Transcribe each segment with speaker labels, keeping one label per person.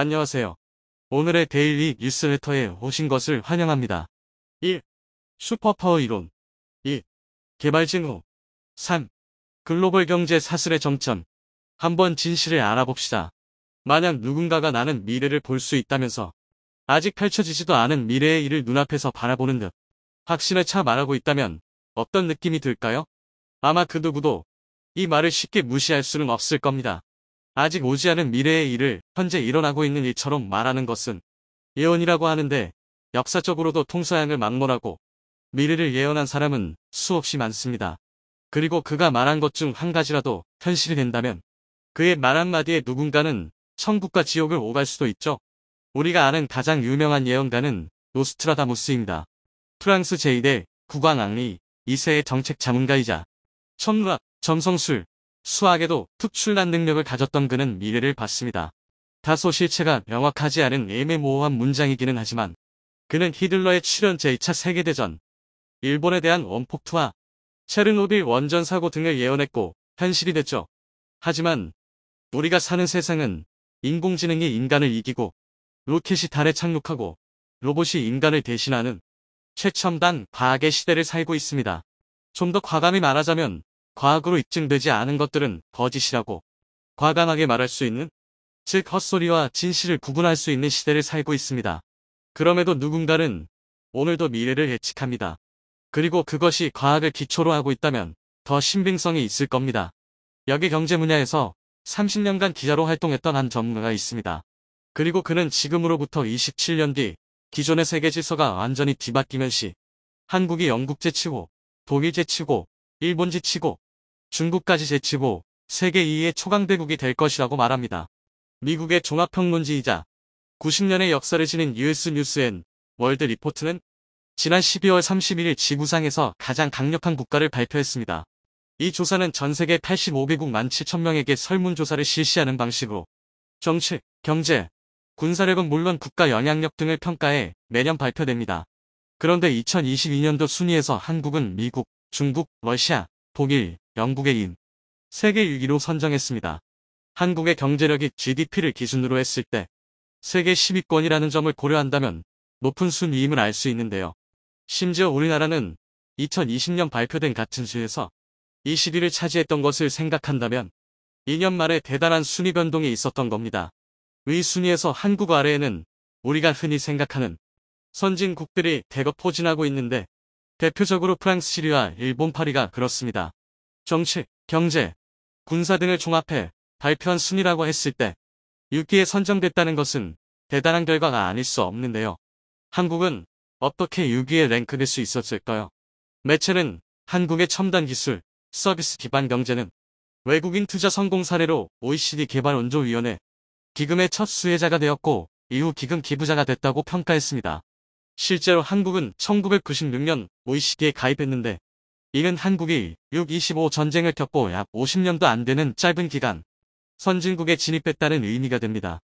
Speaker 1: 안녕하세요. 오늘의 데일리 뉴스레터에 오신 것을 환영합니다. 1. 슈퍼파워 이론 2. 개발증후 3. 글로벌 경제 사슬의 정점 한번 진실을 알아봅시다. 만약 누군가가 나는 미래를 볼 수 있다면서 아직 펼쳐지지도 않은 미래의 일을 눈앞에서 바라보는 듯 확신에 차 말하고 있다면 어떤 느낌이 들까요? 아마 그 누구도 이 말을 쉽게 무시할 수는 없을 겁니다. 아직 오지 않은 미래의 일을 현재 일어나고 있는 일처럼 말하는 것은 예언이라고 하는데 역사적으로도 통서양을 막론하고 미래를 예언한 사람은 수없이 많습니다. 그리고 그가 말한 것 중 한 가지라도 현실이 된다면 그의 말 한마디에 누군가는 천국과 지옥을 오갈 수도 있죠. 우리가 아는 가장 유명한 예언가는 노스트라다무스입니다. 프랑스 제2대 국왕 앙리 2세의 정책 자문가이자 천문학, 점성술, 수학에도 특출난 능력을 가졌던 그는 미래를 봤습니다. 다소 실체가 명확하지 않은 애매모호한 문장이기는 하지만 그는 히들러의 출현 제2차 세계대전, 일본에 대한 원폭투와 체르노빌 원전 사고 등을 예언했고 현실이 됐죠. 하지만 우리가 사는 세상은 인공지능이 인간을 이기고 로켓이 달에 착륙하고 로봇이 인간을 대신하는 최첨단 과학의 시대를 살고 있습니다. 좀 더 과감히 말하자면 과학으로 입증되지 않은 것들은 거짓이라고 과감하게 말할 수 있는 즉 헛소리와 진실을 구분할 수 있는 시대를 살고 있습니다. 그럼에도 누군가는 오늘도 미래를 예측합니다. 그리고 그것이 과학을 기초로 하고 있다면 더 신빙성이 있을 겁니다. 여기 경제 분야에서 30년간 기자로 활동했던 한 전문가가 있습니다. 그리고 그는 지금으로부터 27년 뒤 기존의 세계 질서가 완전히 뒤바뀌면 시 한국이 영국제 치고 독일제 치고 일본제 치고 중국까지 제치고 세계 2위의 초강대국이 될 것이라고 말합니다. 미국의 종합평론지이자 90년의 역사를 지닌 US 뉴스앤 월드 리포트는 지난 12월 31일 지구상에서 가장 강력한 국가를 발표했습니다. 이 조사는 전 세계 85개국 17,000명에게 설문조사를 실시하는 방식으로 정치, 경제, 군사력은 물론 국가 영향력 등을 평가해 매년 발표됩니다. 그런데 2022년도 순위에서 한국은 미국, 중국, 러시아, 독일, 영국의 인. 세계 6위로 선정했습니다. 한국의 경제력이 GDP를 기준으로 했을 때 세계 10위권이라는 점을 고려한다면 높은 순위임을 알 수 있는데요. 심지어 우리나라는 2020년 발표된 같은 시에서 20위를 차지했던 것을 생각한다면 2년 말에 대단한 순위 변동이 있었던 겁니다. 위 순위에서 한국 아래에는 우리가 흔히 생각하는 선진국들이 대거 포진하고 있는데 대표적으로 프랑스 시리와 일본 파리가 그렇습니다. 정치, 경제, 군사 등을 종합해 발표한 순위라고 했을 때 6위에 선정됐다는 것은 대단한 결과가 아닐 수 없는데요. 한국은 어떻게 6위에 랭크될 수 있었을까요? 매체는 한국의 첨단 기술, 서비스 기반 경제는 외국인 투자 성공 사례로 OECD 개발원조위원회 기금의 첫 수혜자가 되었고 이후 기금 기부자가 됐다고 평가했습니다. 실제로 한국은 1996년 OECD에 가입했는데 이는 한국이 6.25 전쟁을 겪고 약 50년도 안 되는 짧은 기간 선진국에 진입했다는 의미가 됩니다.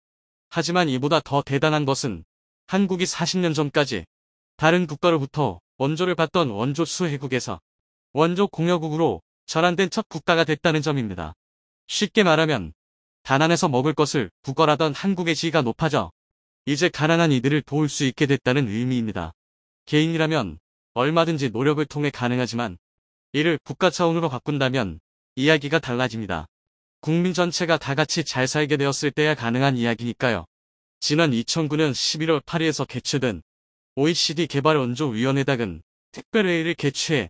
Speaker 1: 하지만 이보다 더 대단한 것은 한국이 40년 전까지 다른 국가로부터 원조를 받던 원조 수혜국에서 원조 공여국으로 전환된 첫 국가가 됐다는 점입니다. 쉽게 말하면 가난에서 먹을 것을 구걸하던 한국의 지위가 높아져 이제 가난한 이들을 도울 수 있게 됐다는 의미입니다. 개인이라면 얼마든지 노력을 통해 가능하지만 이를 국가 차원으로 바꾼다면 이야기가 달라집니다. 국민 전체가 다 같이 잘 살게 되었을 때야 가능한 이야기니까요. 지난 2009년 11월 8일에서 개최된 OECD 개발원조위원회당은 특별회의를 개최해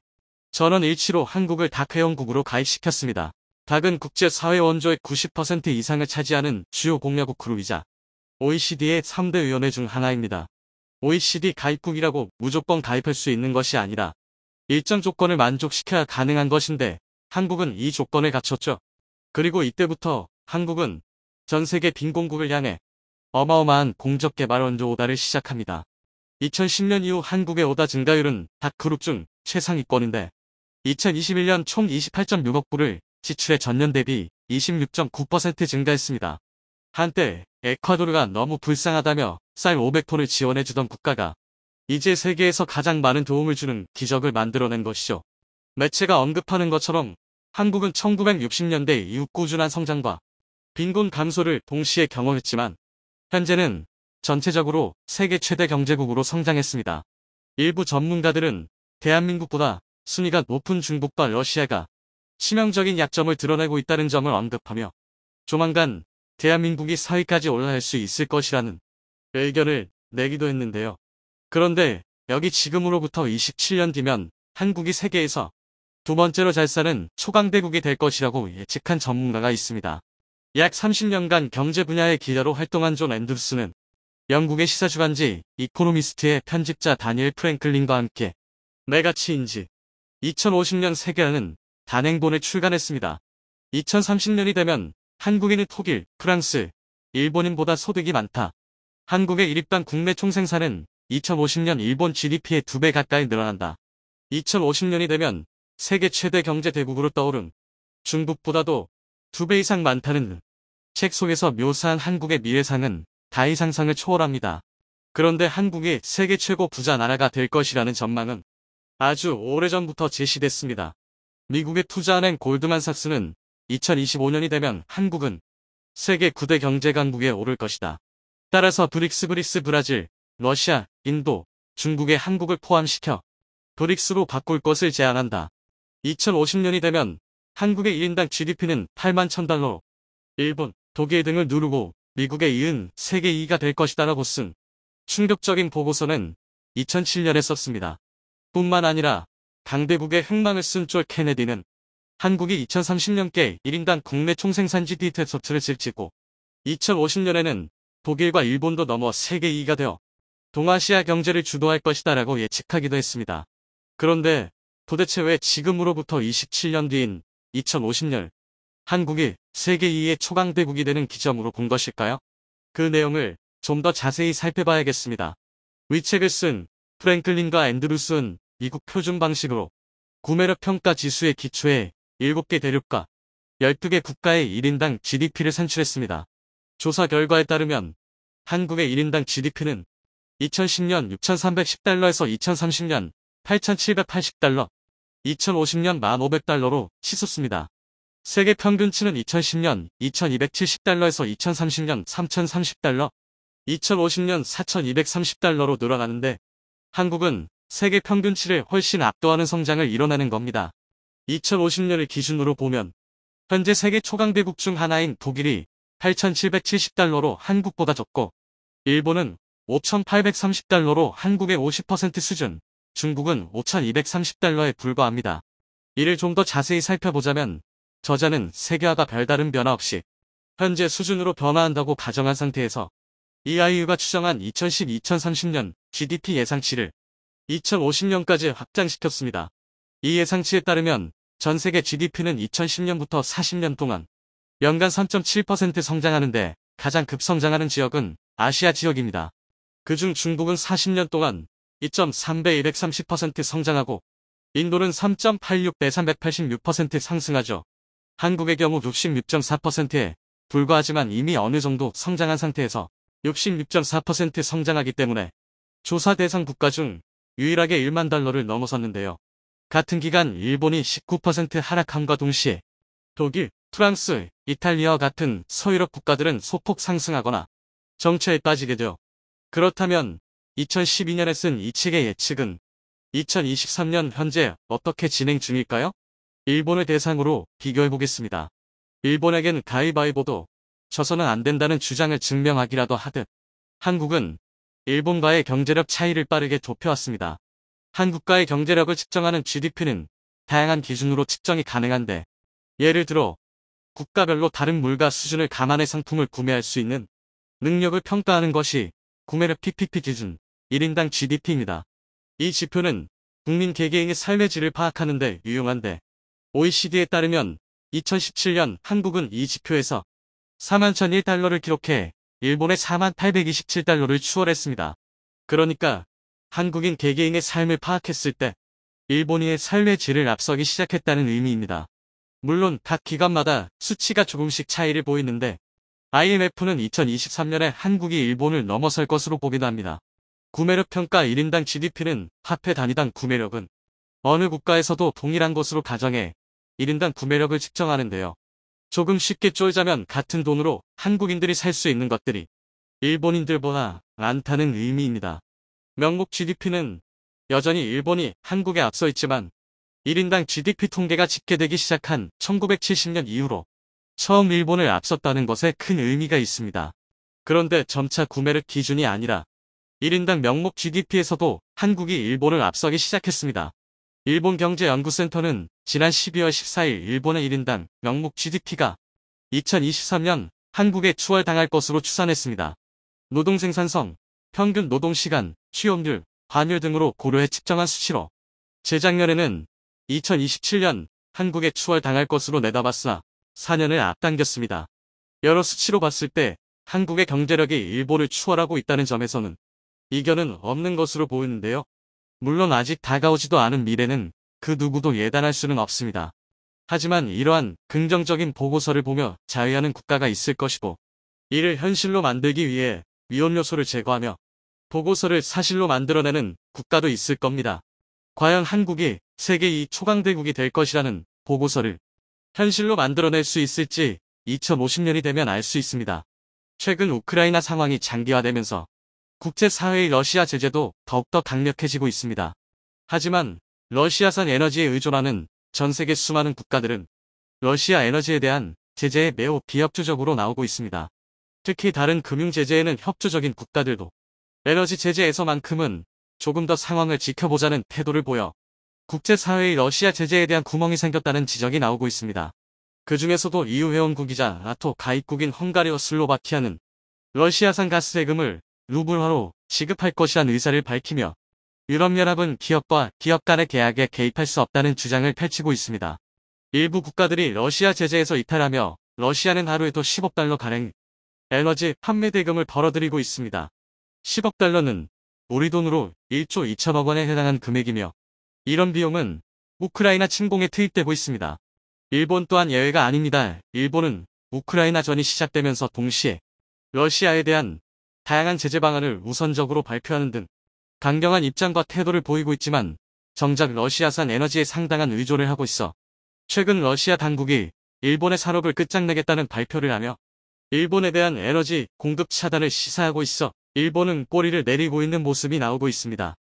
Speaker 1: 전원 일치로 한국을 다회원국으로 가입시켰습니다. 닭은 국제사회 원조의 90% 이상을 차지하는 주요 공략국 그룹이자 OECD의 3대 위원회 중 하나입니다. OECD 가입국이라고 무조건 가입할 수 있는 것이 아니라 일정 조건을 만족시켜야 가능한 것인데 한국은 이조건을 갖췄죠. 그리고 이때부터 한국은 전 세계 빈곤국을 향해 어마어마한 공적개발 원조 오다를 시작합니다. 2010년 이후 한국의 오다 증가율은 각 그룹 중 최상위권인데 2021년 총 28.6억 불을 지출해 전년 대비 26.9% 증가했습니다. 한때 에콰도르가 너무 불쌍하다며 쌀 500톤을 지원해주던 국가가 이제 세계에서 가장 많은 도움을 주는 기적을 만들어낸 것이죠. 매체가 언급하는 것처럼 한국은 1960년대 이후 꾸준한 성장과 빈곤 감소를 동시에 경험했지만 현재는 전체적으로 세계 최대 경제국으로 성장했습니다. 일부 전문가들은 대한민국보다 순위가 높은 중국과 러시아가 치명적인 약점을 드러내고 있다는 점을 언급하며 조만간 대한민국이 4위까지 올라갈 수 있을 것이라는 의견을 내기도 했는데요. 그런데 여기 지금으로부터 27년 뒤면 한국이 세계에서 두 번째로 잘 사는 초강대국이 될 것이라고 예측한 전문가가 있습니다. 약 30년간 경제 분야의 기자로 활동한 존 앤드루스는 영국의 시사주간지 이코노미스트의 편집자 다니엘 프랭클린과 함께 메 가치인지 2050년 세계라는 단행본을 출간했습니다. 2030년이 되면 한국인은 독일, 프랑스, 일본인보다 소득이 많다. 한국의 1입당 국내 총생산은 2050년 일본 GDP의 2배 가까이 늘어난다. 2050년이 되면 세계 최대 경제 대국으로 떠오른 중국보다도 2배 이상 많다는 책 속에서 묘사한 한국의 미래상은 다이 상상을 초월합니다. 그런데 한국이 세계 최고 부자 나라가 될 것이라는 전망은 아주 오래전부터 제시됐습니다. 미국의 투자은행 골드만삭스는 2025년이 되면 한국은 세계 9대 경제 강국에 오를 것이다. 따라서 브릭스 브릭스 브라질, 러시아, 인도, 중국의 한국을 포함시켜 브릭스로 바꿀 것을 제안한다. 2050년이 되면 한국의 1인당 GDP는 8만 천달러 일본, 독일 등을 누르고 미국에 이은 세계 2위가 될 것이다라고 쓴 충격적인 보고서는 2007년에 썼습니다. 뿐만 아니라 강대국의 흑망을 쓴쫄 케네디는 한국이 2030년께 1인당 국내 총생산 GDP 스트를 질치고 2050년에는 독일과 일본도 넘어 세계 2위가 되어 동아시아 경제를 주도할 것이다라고 예측하기도 했습니다. 그런데 도대체 왜 지금으로부터 27년 뒤인 2050년 한국이 세계 2의 위 초강대국이 되는 기점으로 본 것일까요? 그 내용을 좀 더 자세히 살펴봐야겠습니다. 위책을 쓴 프랭클린과 앤드루스는 미국 표준 방식으로 구매력 평가 지수에 기초해 7개 대륙과 12개 국가의 1인당 GDP를 산출했습니다. 조사 결과에 따르면 한국의 1인당 GDP는 2010년 6,310달러에서 2030년 8,780달러, 2050년 1,500달러로 치솟습니다. 세계 평균치는 2010년 2,270달러에서 2030년 3,030달러, 2050년 4,230달러로 늘어나는데 한국은 세계 평균치를 훨씬 압도하는 성장을 이뤄내는 겁니다. 2050년을 기준으로 보면 현재 세계 초강대국 중 하나인 독일이 8,770달러로 한국보다 적고 일본은 5,830달러로 한국의 50% 수준, 중국은 5,230달러에 불과합니다. 이를 좀 더 자세히 살펴보자면 저자는 세계화가 별다른 변화 없이 현재 수준으로 변화한다고 가정한 상태에서 EIU가 추정한 2 0 1 2 2 0 3 0년 GDP 예상치를 2050년까지 확장시켰습니다. 이 예상치에 따르면 전 세계 GDP는 2010년부터 40년 동안 연간 3.7% 성장하는데 가장 급성장하는 지역은 아시아 지역입니다. 그중 중국은 40년 동안 2.3배 230% 성장하고 인도는 3.86배 386% 상승하죠. 한국의 경우 66.4%에 불과하지만 이미 어느 정도 성장한 상태에서 66.4% 성장하기 때문에 조사 대상 국가 중 유일하게 1만 달러를 넘어섰는데요. 같은 기간 일본이 19% 하락함과 동시에 독일, 프랑스, 이탈리아와 같은 서유럽 국가들은 소폭 상승하거나 정체에 빠지게 되어 그렇다면 2012년에 쓴 이 책의 예측은 2023년 현재 어떻게 진행 중일까요? 일본을 대상으로 비교해보겠습니다. 일본에겐 가위바위보도 져서는 안 된다는 주장을 증명하기라도 하듯 한국은 일본과의 경제력 차이를 빠르게 좁혀왔습니다. 한국과의 경제력을 측정하는 GDP는 다양한 기준으로 측정이 가능한데 예를 들어 국가별로 다른 물가 수준을 감안해 상품을 구매할 수 있는 능력을 평가하는 것이 구매력 PPP 기준 1인당 GDP입니다. 이 지표는 국민 개개인의 삶의 질을 파악하는 데 유용한데 OECD에 따르면 2017년 한국은 이 지표에서 4만 1001달러를 기록해 일본의 4만 827달러를 추월했습니다. 그러니까 한국인 개개인의 삶을 파악했을 때 일본인의 삶의 질을 앞서기 시작했다는 의미입니다. 물론 각 기관마다 수치가 조금씩 차이를 보이는데 IMF는 2023년에 한국이 일본을 넘어설 것으로 보기도 합니다. 구매력 평가 1인당 GDP는 화폐 단위당 구매력은 어느 국가에서도 동일한 것으로 가정해 1인당 구매력을 측정하는데요. 조금 쉽게 쫄자면 같은 돈으로 한국인들이 살 수 있는 것들이 일본인들보다 많다는 의미입니다. 명목 GDP는 여전히 일본이 한국에 앞서 있지만 1인당 GDP 통계가 집계되기 시작한 1970년 이후로 처음 일본을 앞섰다는 것에 큰 의미가 있습니다. 그런데 점차 구매를 기준이 아니라 1인당 명목 GDP에서도 한국이 일본을 앞서기 시작했습니다. 일본경제연구센터는 지난 12월 14일 일본의 1인당 명목 GDP가 2023년 한국에 추월당할 것으로 추산했습니다. 노동생산성, 평균 노동시간, 취업률, 환율 등으로 고려해 측정한 수치로 재작년에는 2027년 한국에 추월당할 것으로 내다봤으나 4년을 앞당겼습니다. 여러 수치로 봤을 때 한국의 경제력이 일본을 추월하고 있다는 점에서는 이견은 없는 것으로 보이는데요. 물론 아직 다가오지도 않은 미래는 그 누구도 예단할 수는 없습니다. 하지만 이러한 긍정적인 보고서를 보며 자유하는 국가가 있을 것이고 이를 현실로 만들기 위해 위험 요소를 제거하며 보고서를 사실로 만들어내는 국가도 있을 겁니다. 과연 한국이 세계 2 초강대국이 될 것이라는 보고서를 현실로 만들어낼 수 있을지 2050년이 되면 알 수 있습니다. 최근 우크라이나 상황이 장기화되면서 국제사회의 러시아 제재도 더욱더 강력해지고 있습니다. 하지만 러시아산 에너지에 의존하는 전 세계 수많은 국가들은 러시아 에너지에 대한 제재에 매우 비협조적으로 나오고 있습니다. 특히 다른 금융 제재에는 협조적인 국가들도 에너지 제재에서만큼은 조금 더 상황을 지켜보자는 태도를 보여 국제사회의 러시아 제재에 대한 구멍이 생겼다는 지적이 나오고 있습니다. 그 중에서도 EU 회원국이자 라토 가입국인 헝가리와 슬로바키아는 러시아산 가스 세금을 루블화로 지급할 것이란 의사를 밝히며 유럽연합은 기업과 기업 간의 계약에 개입할 수 없다는 주장을 펼치고 있습니다. 일부 국가들이 러시아 제재에서 이탈하며 러시아는 하루에도 10억 달러가량 에너지 판매 대금을 벌어들이고 있습니다. 10억 달러는 우리 돈으로 1조 2천억 원에 해당한 금액이며 이런 비용은 우크라이나 침공에 투입되고 있습니다. 일본 또한 예외가 아닙니다. 일본은 우크라이나전이 시작되면서 동시에 러시아에 대한 다양한 제재 방안을 우선적으로 발표하는 등 강경한 입장과 태도를 보이고 있지만 정작 러시아산 에너지에 상당한 의존을 하고 있어 최근 러시아 당국이 일본의 산업을 끝장내겠다는 발표를 하며 일본에 대한 에너지 공급 차단을 시사하고 있어 일본은 꼬리를 내리고 있는 모습이 나오고 있습니다.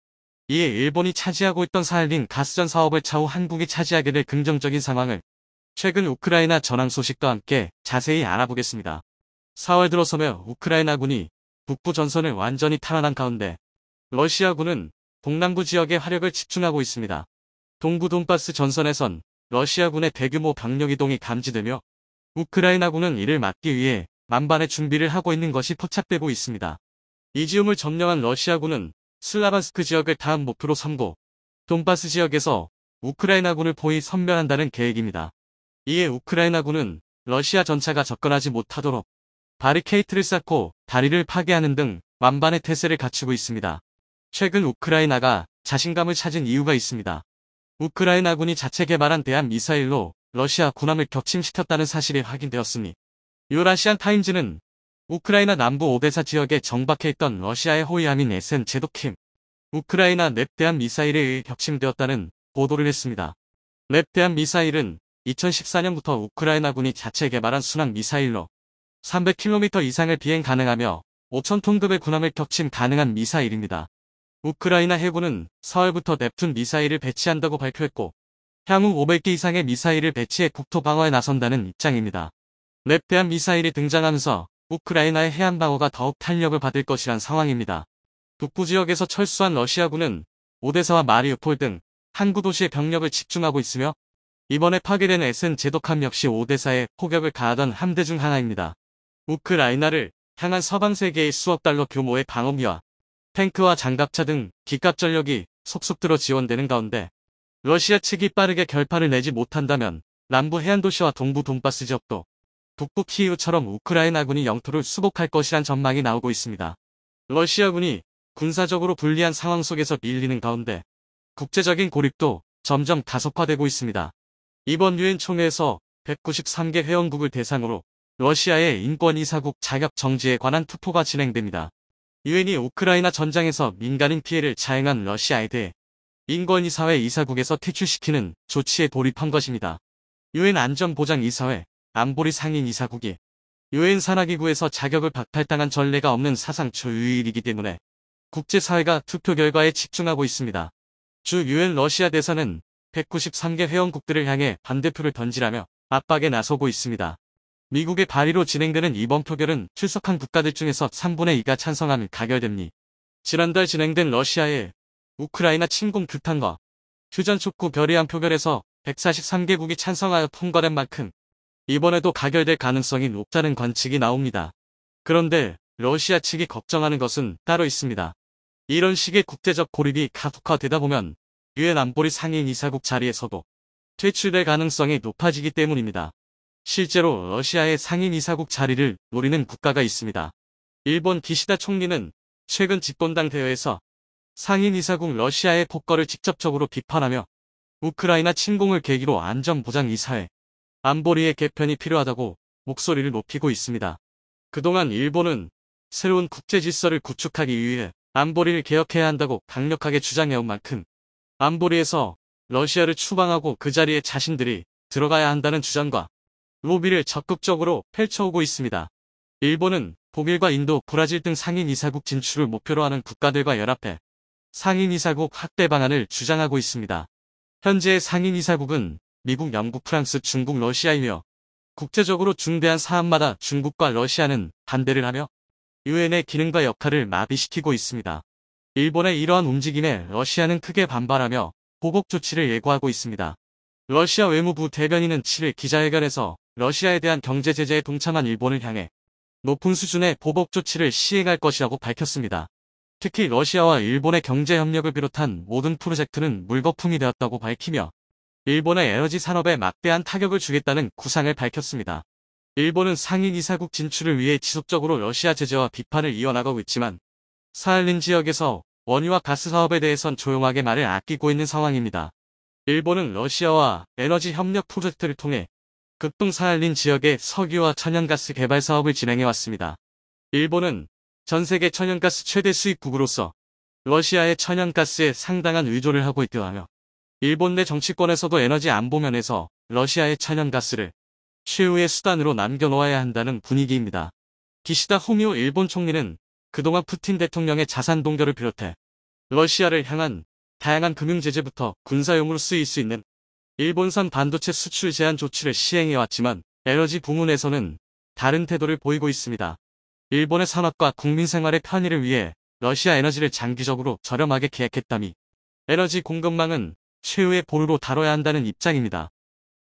Speaker 1: 이에 일본이 차지하고 있던 사할린 가스전 사업을 차후 한국이 차지하게 될 긍정적인 상황을 최근 우크라이나 전황 소식과 함께 자세히 알아보겠습니다. 4월 들어서며 우크라이나군이 북부 전선을 완전히 탈환한 가운데 러시아군은 동남부 지역에 화력을 집중하고 있습니다. 동부 돈바스 전선에선 러시아군의 대규모 병력 이동이 감지되며 우크라이나군은 이를 막기 위해 만반의 준비를 하고 있는 것이 포착되고 있습니다. 이지움을 점령한 러시아군은 슬라반스크 지역을 다음 목표로 삼고 돈바스 지역에서 우크라이나군을 포위 선멸한다는 계획입니다. 이에 우크라이나군은 러시아 전차가 접근하지 못하도록 바리케이트를 쌓고 다리를 파괴하는 등 만반의 태세를 갖추고 있습니다. 최근 우크라이나가 자신감을 찾은 이유가 있습니다. 우크라이나군이 자체 개발한 대한 미사일로 러시아 군함을 격침시켰다는 사실이 확인되었으니 유라시안 타임즈는 우크라이나 남부 오데사 지역에 정박해 있던 러시아의 호위함인 에센 제도킴. 우크라이나 랩대한 미사일에 의해 격침되었다는 보도를 했습니다. 랩대한 미사일은 2014년부터 우크라이나군이 자체 개발한 순항 미사일로 300km 이상을 비행 가능하며 5,000톤급의 군함을 격침 가능한 미사일입니다. 우크라이나 해군은 4월부터 넵툰 미사일을 배치한다고 발표했고 향후 500개 이상의 미사일을 배치해 국토 방어에 나선다는 입장입니다. 랩대한 미사일이 등장하면서 우크라이나의 해안 방어가 더욱 탄력을 받을 것이란 상황입니다. 북부 지역에서 철수한 러시아군은 오데사와 마리우폴 등 항구 도시의 병력을 집중하고 있으며 이번에 파괴된 에센 제독함 역시 오데사에 폭격을 가하던 함대 중 하나입니다. 우크라이나를 향한 서방 세계의 수억 달러 규모의 방어기와 탱크와 장갑차 등 기갑 전력이 속속 들어 지원되는 가운데 러시아 측이 빠르게 결판을 내지 못한다면 남부 해안 도시와 동부 돈바스 지역도 북부 키이우처럼 우크라이나군이 영토를 수복할 것이란 전망이 나오고 있습니다. 러시아군이 군사적으로 불리한 상황 속에서 밀리는 가운데 국제적인 고립도 점점 가속화되고 있습니다. 이번 유엔 총회에서 193개 회원국을 대상으로 러시아의 인권이사국 자격 정지에 관한 투포가 진행됩니다. 유엔이 우크라이나 전장에서 민간인 피해를 자행한 러시아에 대해 인권이사회 이사국에서 퇴출시키는 조치에 돌입한 것입니다. 유엔 안전보장이사회 안보리 상인 이사국이 유엔 산하기구에서 자격을 박탈당한 전례가 없는 사상 초유일이기 때문에 국제사회가 투표 결과에 집중하고 있습니다. 주 유엔 러시아 대사는 193개 회원국들을 향해 반대표를 던지라며 압박에 나서고 있습니다. 미국의 발의로 진행되는 이번 표결은 출석한 국가들 중에서 3분의 2가 찬성하면 가결됩니 지난달 진행된 러시아의 우크라이나 침공 규탄과 휴전촉구 결의안 표결에서 143개국이 찬성하여 통과된 만큼 이번에도 가결될 가능성이 높다는 관측이 나옵니다. 그런데 러시아 측이 걱정하는 것은 따로 있습니다. 이런 식의 국제적 고립이 가속화되다 보면 유엔 안보리 상임 이사국 자리에서도 퇴출될 가능성이 높아지기 때문입니다. 실제로 러시아의 상임 이사국 자리를 노리는 국가가 있습니다. 일본 기시다 총리는 최근 집권당 대회에서 상임 이사국 러시아의 폭거를 직접적으로 비판하며 우크라이나 침공을 계기로 안전보장이사회 안보리의 개편이 필요하다고 목소리를 높이고 있습니다. 그동안 일본은 새로운 국제 질서를 구축하기 위해 안보리를 개혁해야 한다고 강력하게 주장해온 만큼 안보리에서 러시아를 추방하고 그 자리에 자신들이 들어가야 한다는 주장과 로비를 적극적으로 펼쳐오고 있습니다. 일본은 독일과 인도, 브라질 등 상인이사국 진출을 목표로 하는 국가들과 연합해 상인이사국 확대 방안을 주장하고 있습니다. 현재 상인이사국은 미국, 영국, 프랑스, 중국, 러시아이며 국제적으로 중대한 사안마다 중국과 러시아는 반대를 하며 유엔의 기능과 역할을 마비시키고 있습니다. 일본의 이러한 움직임에 러시아는 크게 반발하며 보복 조치를 예고하고 있습니다. 러시아 외무부 대변인은 7일 기자회견에서 러시아에 대한 경제 제재에 동참한 일본을 향해 높은 수준의 보복 조치를 시행할 것이라고 밝혔습니다. 특히 러시아와 일본의 경제 협력을 비롯한 모든 프로젝트는 물거품이 되었다고 밝히며 일본의 에너지 산업에 막대한 타격을 주겠다는 구상을 밝혔습니다. 일본은 상인 이사국 진출을 위해 지속적으로 러시아 제재와 비판을 이어나가고 있지만 사할린 지역에서 원유와 가스 사업에 대해선 조용하게 말을 아끼고 있는 상황입니다. 일본은 러시아와 에너지 협력 프로젝트를 통해 극동 사할린 지역의 석유와 천연가스 개발 사업을 진행해왔습니다. 일본은 전 세계 천연가스 최대 수입국으로서 러시아의 천연가스에 상당한 의존을 하고 있기도 하며 일본 내 정치권에서도 에너지 안보 면에서 러시아의 천연가스를 최후의 수단으로 남겨놓아야 한다는 분위기입니다. 기시다 후미오 일본 총리는 그동안 푸틴 대통령의 자산 동결을 비롯해 러시아를 향한 다양한 금융제재부터 군사용으로 쓰일 수 있는 일본산 반도체 수출 제한 조치를 시행해왔지만 에너지 부문에서는 다른 태도를 보이고 있습니다. 일본의 산업과 국민 생활의 편의를 위해 러시아 에너지를 장기적으로 저렴하게 계약했다미 에너지 공급망은 최후의 보루로 다뤄야 한다는 입장입니다.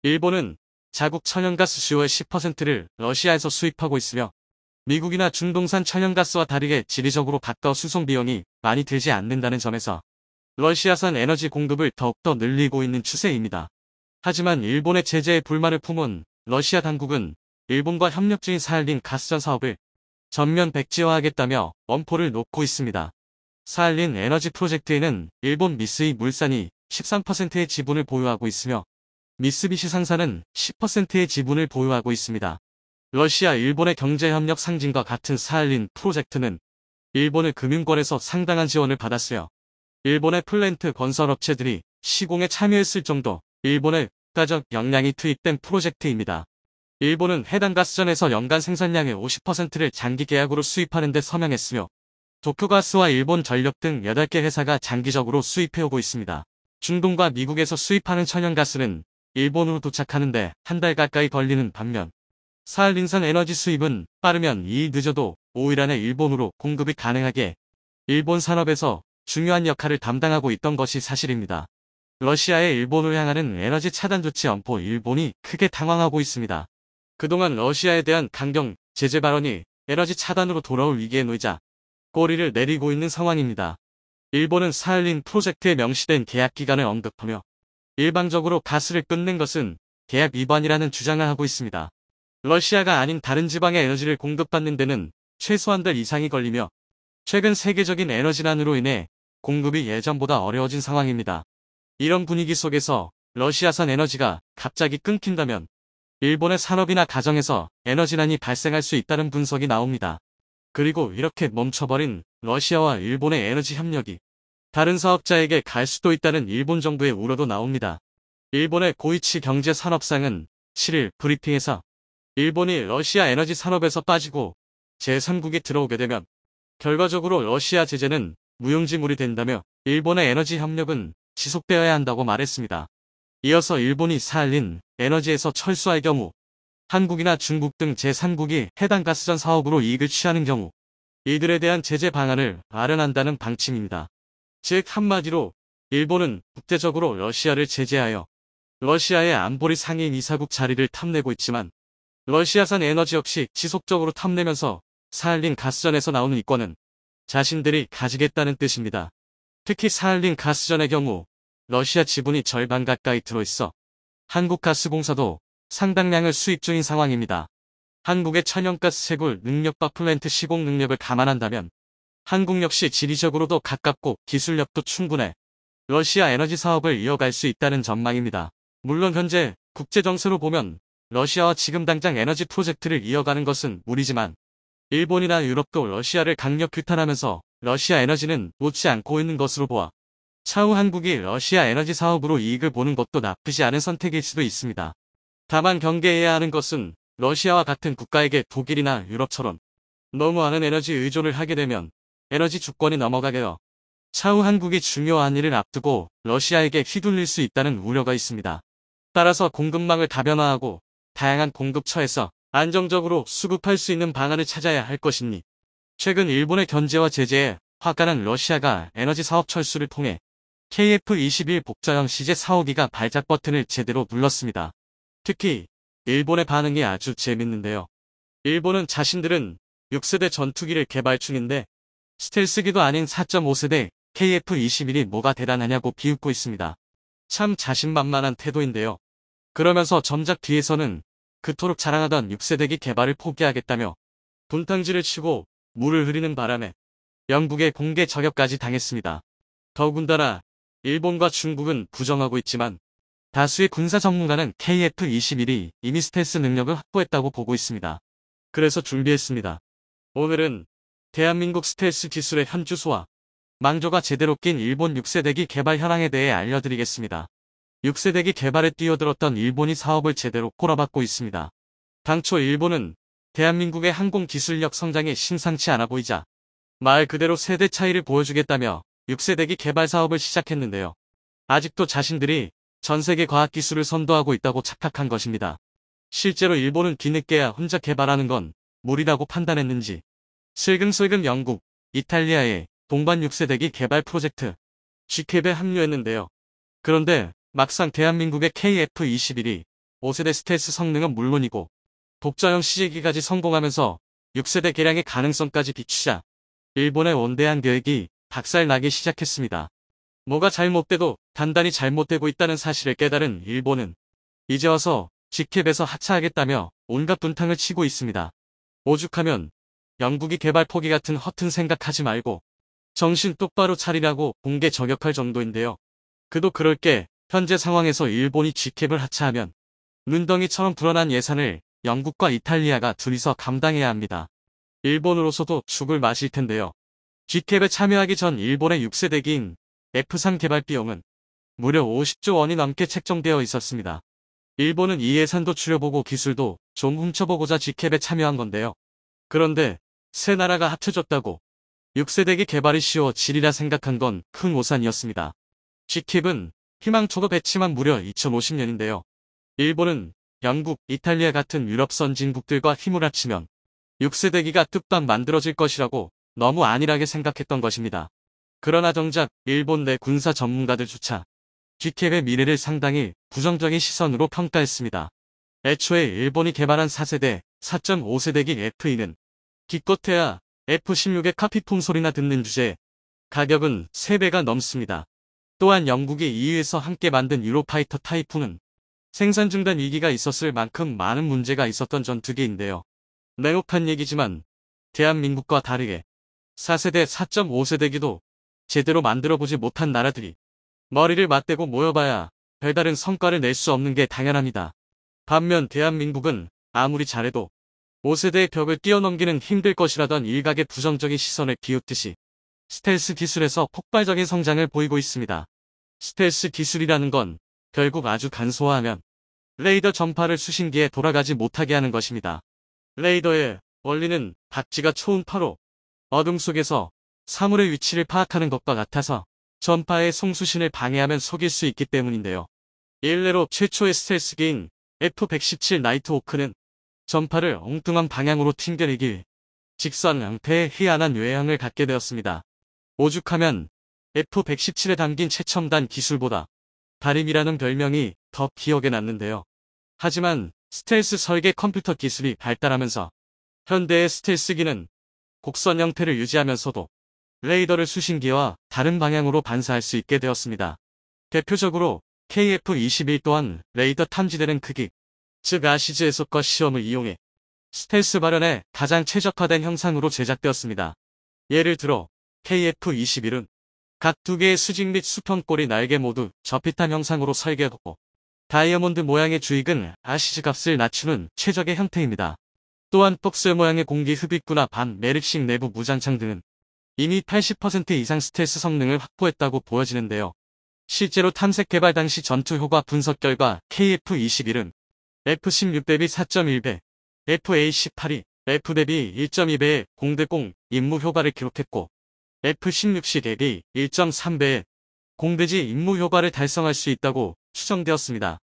Speaker 1: 일본은 자국 천연가스 수요의 10%를 러시아에서 수입하고 있으며 미국이나 중동산 천연가스와 다르게 지리적으로 가까워 수송 비용이 많이 들지 않는다는 점에서 러시아산 에너지 공급을 더욱더 늘리고 있는 추세입니다. 하지만 일본의 제재에 불만을 품은 러시아 당국은 일본과 협력 중인 사할린 가스전 사업을 전면 백지화하겠다며 원포를 놓고 있습니다. 사할린 에너지 프로젝트에는 일본 미쓰이 물산이 13%의 지분을 보유하고 있으며 미쓰비시 상사는 10%의 지분을 보유하고 있습니다. 러시아 일본의 경제협력 상징과 같은 사할린 프로젝트는 일본의 금융권에서 상당한 지원을 받았으며 일본의 플랜트 건설업체들이 시공에 참여했을 정도 일본의 국가적 역량이 투입된 프로젝트입니다. 일본은 해당 가스전에서 연간 생산량의 50%를 장기 계약으로 수입하는 데 서명했으며 도쿄가스와 일본전력 등 8개 회사가 장기적으로 수입해오고 있습니다. 중동과 미국에서 수입하는 천연가스는 일본으로 도착하는데 한 달 가까이 걸리는 반면 사할린산 에너지 수입은 빠르면 2일 늦어도 5일 안에 일본으로 공급이 가능하게 일본 산업에서 중요한 역할을 담당하고 있던 것이 사실입니다. 러시아의 일본을 향하는 에너지 차단 조치 엄포 일본이 크게 당황하고 있습니다. 그동안 러시아에 대한 강경 제재 발언이 에너지 차단으로 돌아올 위기에 놓이자 꼬리를 내리고 있는 상황입니다. 일본은 사할린 프로젝트에 명시된 계약 기간을 언급하며 일방적으로 가스를 끊는 것은 계약 위반이라는 주장을 하고 있습니다. 러시아가 아닌 다른 지방의 에너지를 공급받는 데는 최소한 달 이상이 걸리며 최근 세계적인 에너지난으로 인해 공급이 예전보다 어려워진 상황입니다. 이런 분위기 속에서 러시아산 에너지가 갑자기 끊긴다면 일본의 산업이나 가정에서 에너지난이 발생할 수 있다는 분석이 나옵니다. 그리고 이렇게 멈춰버린 러시아와 일본의 에너지 협력이 다른 사업자에게 갈 수도 있다는 일본 정부의 우려도 나옵니다. 일본의 고이치 경제산업상은 7일 브리핑에서 일본이 러시아 에너지 산업에서 빠지고 제3국이 들어오게 되면 결과적으로 러시아 제재는 무용지물이 된다며 일본의 에너지 협력은 지속되어야 한다고 말했습니다. 이어서 일본이 살린 에너지에서 철수할 경우 한국이나 중국 등 제3국이 해당 가스전 사업으로 이익을 취하는 경우 이들에 대한 제재 방안을 마련한다는 방침입니다. 즉 한마디로 일본은 국제적으로 러시아를 제재하여 러시아의 안보리 상임 이사국 자리를 탐내고 있지만 러시아산 에너지 역시 지속적으로 탐내면서 사할린 가스전에서 나오는 이권은 자신들이 가지겠다는 뜻입니다. 특히 사할린 가스전의 경우 러시아 지분이 절반 가까이 들어있어 한국가스공사도 상당량을 수입 중인 상황입니다. 한국의 천연가스 채굴 능력과 플랜트 시공 능력을 감안한다면 한국 역시 지리적으로도 가깝고 기술력도 충분해 러시아 에너지 사업을 이어갈 수 있다는 전망입니다. 물론 현재 국제정세로 보면 러시아와 지금 당장 에너지 프로젝트를 이어가는 것은 무리지만 일본이나 유럽도 러시아를 강력 규탄하면서 러시아 에너지는 놓지 않고 있는 것으로 보아 차후 한국이 러시아 에너지 사업으로 이익을 보는 것도 나쁘지 않은 선택일 수도 있습니다. 다만 경계해야 하는 것은 러시아와 같은 국가에게 독일이나 유럽처럼 너무 많은 에너지 의존을 하게 되면 에너지 주권이 넘어가게 되어 차후 한국이 중요한 일을 앞두고 러시아에게 휘둘릴 수 있다는 우려가 있습니다. 따라서 공급망을 다변화하고 다양한 공급처에서 안정적으로 수급할 수 있는 방안을 찾아야 할것입니 최근 일본의 견제와 제재에 화가난 러시아가 에너지 사업 철수를 통해 KF-21 복자형 시제 사호기가 발작 버튼을 제대로 눌렀습니다. 특히 일본의 반응이 아주 재밌는데요. 일본은 자신들은 6세대 전투기를 개발 중인데 스텔스기도 아닌 4.5세대 KF-21이 뭐가 대단하냐고 비웃고 있습니다. 참 자신만만한 태도인데요. 그러면서 점작 뒤에서는 그토록 자랑하던 6세대기 개발을 포기하겠다며 분탕질을 치고 물을 흐리는 바람에 영국의 공개 저격까지 당했습니다. 더군다나 일본과 중국은 부정하고 있지만 다수의 군사 전문가는 KF-21이 이미 스텔스 능력을 확보했다고 보고 있습니다. 그래서 준비했습니다. 오늘은 대한민국 스텔스 기술의 현주소와 망조가 제대로 낀 일본 6세대기 개발 현황에 대해 알려드리겠습니다. 6세대기 개발에 뛰어들었던 일본이 사업을 제대로 꼬라박고 있습니다. 당초 일본은 대한민국의 항공 기술력 성장이 심상치 않아 보이자 말 그대로 세대 차이를 보여주겠다며 6세대기 개발 사업을 시작했는데요. 아직도 자신들이 전 세계 과학기술을 선도하고 있다고 착각한 것입니다. 실제로 일본은 뒤늦게야 혼자 개발하는 건 무리라고 판단했는지 슬금슬금 영국, 이탈리아의 동반 6세대기 개발 프로젝트 g 캡에 합류했는데요. 그런데 막상 대한민국의 KF-21이 5세대 스텔스 성능은 물론이고 독자형 시제기까지 성공하면서 6세대 개량의 가능성까지 비추자 일본의 원대한 계획이 박살나기 시작했습니다. 뭐가 잘못돼도 단단히 잘못되고 있다는 사실을 깨달은 일본은 이제 와서 직캡에서 하차하겠다며 온갖 분탕을 치고 있습니다. 오죽하면 영국이 개발 포기 같은 허튼 생각하지 말고 정신 똑바로 차리라고 공개 저격할 정도인데요. 그도 그럴 게 현재 상황에서 일본이 직캡을 하차하면 눈덩이처럼 불어난 예산을 영국과 이탈리아가 둘이서 감당해야 합니다. 일본으로서도 죽을 맛일 텐데요. G캡에 참여하기 전 일본의 6세대기인 F3 개발 비용은 무려 50조 원이 넘게 책정되어 있었습니다. 일본은 이 예산도 줄여보고 기술도 좀 훔쳐보고자 직캡에 참여한 건데요. 그런데 세 나라가 합쳐졌다고 6세대기 개발이 쉬워지리라 생각한 건 큰 오산이었습니다. 직캡은 희망초도 배치만 무려 2050년인데요. 일본은 영국, 이탈리아 같은 유럽 선진국들과 힘을 합치면 6세대기가 뚝딱 만들어질 것이라고 너무 안일하게 생각했던 것입니다. 그러나 정작 일본 내 군사 전문가들조차 GTA의 미래를 상당히 부정적인 시선으로 평가했습니다. 애초에 일본이 개발한 4세대, 4.5세대기 FE는 기껏해야 F-16의 카피품 소리나 듣는 주제 가격은 3배가 넘습니다. 또한 영국이 EU에서 함께 만든 유로파이터 타이푼은 생산 중단 위기가 있었을 만큼 많은 문제가 있었던 전투기인데요. 레혹한 얘기지만 대한민국과 다르게 4세대 4.5세대기도 제대로 만들어보지 못한 나라들이 머리를 맞대고 모여봐야 별다른 성과를 낼 수 없는 게 당연합니다. 반면 대한민국은 아무리 잘해도 5세대의 벽을 뛰어넘기는 힘들 것이라던 일각의 부정적인 시선을 비웃듯이 스텔스 기술에서 폭발적인 성장을 보이고 있습니다. 스텔스 기술이라는 건 결국 아주 간소화하면 레이더 전파를 수신기에 돌아가지 못하게 하는 것입니다. 레이더의 원리는 박쥐가 초음파로 어둠 속에서 사물의 위치를 파악하는 것과 같아서 전파의 송수신을 방해하면 속일 수 있기 때문인데요. 일례로 최초의 스텔스기인 F-117 나이트호크는 전파를 엉뚱한 방향으로 튕겨내기 직선 양태의 희한한 외향을 갖게 되었습니다. 오죽하면 F-117에 담긴 최첨단 기술보다 다림이라는 별명이 더 기억에 났는데요 하지만 스텔스 설계 컴퓨터 기술이 발달하면서 현대의 스텔스기는 곡선 형태를 유지하면서도 레이더를 수신기와 다른 방향으로 반사할 수 있게 되었습니다. 대표적으로 KF-21 또한 레이더 탐지되는 크기, 즉 아시즈 해석과 시험을 이용해 스텔스 발현에 가장 최적화된 형상으로 제작되었습니다. 예를 들어 KF-21은 각 두 개의 수직 및수평꼴이 날개 모두 접히한 형상으로 설계하고 다이아몬드 모양의 주익은 아시즈 값을 낮추는 최적의 형태입니다. 또한 폭스 모양의 공기 흡입구나 반 매립식 내부 무장창 등은 이미 80% 이상 스텔스 성능을 확보했다고 보여지는데요. 실제로 탐색 개발 당시 전투 효과 분석 결과 KF-21은 F-16 대비 4.1배, FA-18이 F 대비 1.2배의 공대공 임무 효과를 기록했고 F-16C 대비 1.3배의 공대지 임무 효과를 달성할 수 있다고 추정되었습니다.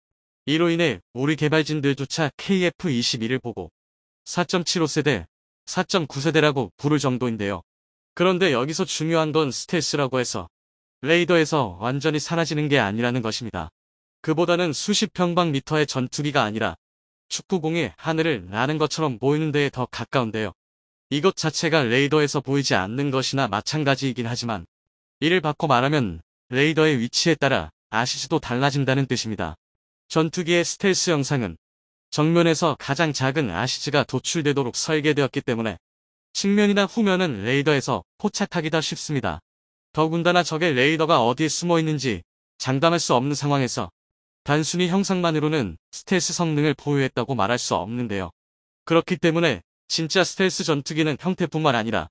Speaker 1: 이로 인해 우리 개발진들조차 KF-21을 보고 4.75세대, 4.9세대라고 부를 정도인데요. 그런데 여기서 중요한 건 스텔스라고 해서 레이더에서 완전히 사라지는 게 아니라는 것입니다. 그보다는 수십 평방미터의 전투기가 아니라 축구공이 하늘을 나는 것처럼 보이는 데에 더 가까운데요. 이것 자체가 레이더에서 보이지 않는 것이나 마찬가지이긴 하지만 이를 바꿔 말하면 레이더의 위치에 따라 아시지도 달라진다는 뜻입니다. 전투기의 스텔스 영상은 정면에서 가장 작은 아시지가 도출되도록 설계되었기 때문에 측면이나 후면은 레이더에서 포착하기가 쉽습니다. 더군다나 적의 레이더가 어디에 숨어 있는지 장담할 수 없는 상황에서 단순히 형상만으로는 스텔스 성능을 보유했다고 말할 수 없는데요. 그렇기 때문에 진짜 스텔스 전투기는 형태뿐만 아니라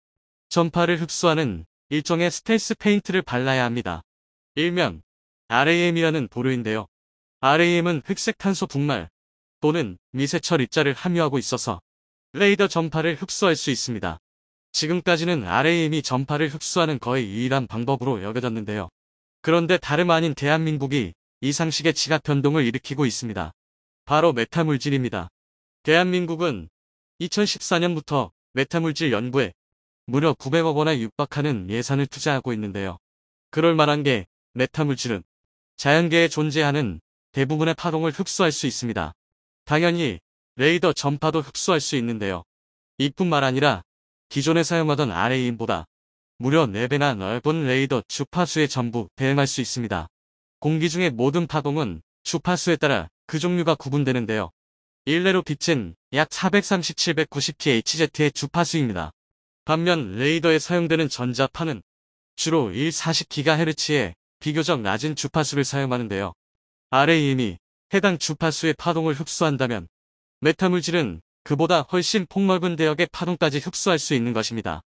Speaker 1: 전파를 흡수하는 일종의 스텔스 페인트를 발라야 합니다. 일명 RAM이라는 보류인데요. RAM은 흑색 탄소 분말 또는 미세 철입자를 함유하고 있어서 레이더 전파를 흡수할 수 있습니다. 지금까지는 RAM이 전파를 흡수하는 거의 유일한 방법으로 여겨졌는데요. 그런데 다름 아닌 대한민국이 이 상식의 지각 변동을 일으키고 있습니다. 바로 메타물질입니다. 대한민국은 2014년부터 메타물질 연구에 무려 900억 원에 육박하는 예산을 투자하고 있는데요. 그럴 만한 게 메타물질은 자연계에 존재하는 대부분의 파동을 흡수할 수 있습니다. 당연히 레이더 전파도 흡수할 수 있는데요. 이뿐만 아니라 기존에 사용하던 RA인보다 무려 4배나 넓은 레이더 주파수에 전부 대응할 수 있습니다. 공기 중의 모든 파동은 주파수에 따라 그 종류가 구분되는데요. 일례로 빛은 약 430-790kHz의 주파수입니다. 반면 레이더에 사용되는 전자파는 주로 140GHz의 비교적 낮은 주파수를 사용하는데요. RAM이 해당 주파수의 파동을 흡수한다면 메타물질은 그보다 훨씬 폭넓은 대역의 파동까지 흡수할 수 있는 것입니다.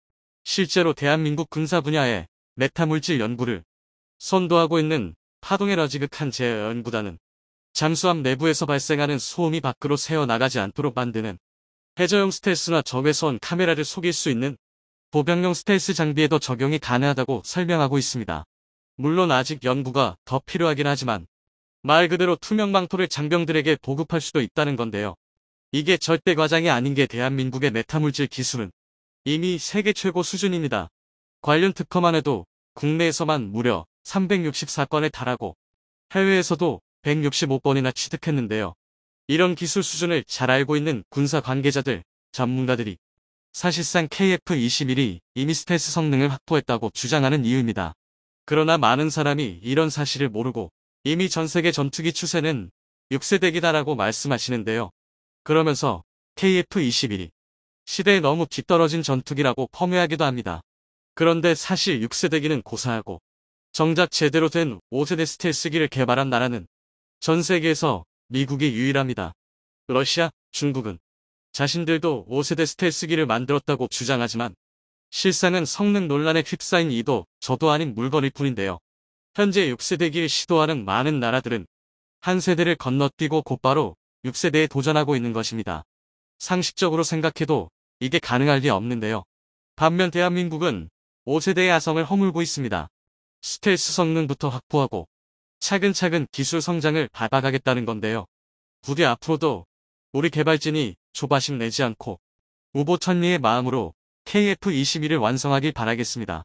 Speaker 1: 실제로 대한민국 군사 분야에 메타물질 연구를 선도하고 있는 파동에너지 극한 제연구단은 잠수함 내부에서 발생하는 소음이 밖으로 새어나가지 않도록 만드는 해저용 스텔스나 적외선 카메라를 속일 수 있는 보병용 스텔스 장비에도 적용이 가능하다고 설명하고 있습니다. 물론 아직 연구가 더 필요하긴 하지만 말 그대로 투명 망토를 장병들에게 보급할 수도 있다는 건데요. 이게 절대 과장이 아닌 게 대한민국의 메타물질 기술은 이미 세계 최고 수준입니다. 관련 특허만 해도 국내에서만 무려 364건에 달하고 해외에서도 165건이나 취득했는데요. 이런 기술 수준을 잘 알고 있는 군사 관계자들, 전문가들이 사실상 KF-21이 이미 스텔스 성능을 확보했다고 주장하는 이유입니다. 그러나 많은 사람이 이런 사실을 모르고 이미 전 세계 전투기 추세는 6세대기다라고 말씀하시는데요. 그러면서 KF-21이 시대에 너무 뒤떨어진 전투기라고 펌웨하기도 합니다. 그런데 사실 6세대기는 고사하고 정작 제대로 된 5세대 스텔스기를 개발한 나라는 전 세계에서 미국이 유일합니다. 러시아, 중국은 자신들도 5세대 스텔스기를 만들었다고 주장하지만 실상은 성능 논란에 휩싸인 이도 저도 아닌 물건일 뿐인데요. 현재 6세대기를 시도하는 많은 나라들은 한 세대를 건너뛰고 곧바로 6세대에 도전하고 있는 것입니다. 상식적으로 생각해도 이게 가능할 리 없는데요. 반면 대한민국은 5세대의 아성을 허물고 있습니다. 스텔스 성능부터 확보하고 차근차근 기술 성장을 밟아가겠다는 건데요. 부디 앞으로도 우리 개발진이 조바심 내지 않고 우보 천리의 마음으로 KF-21을 완성하길 바라겠습니다.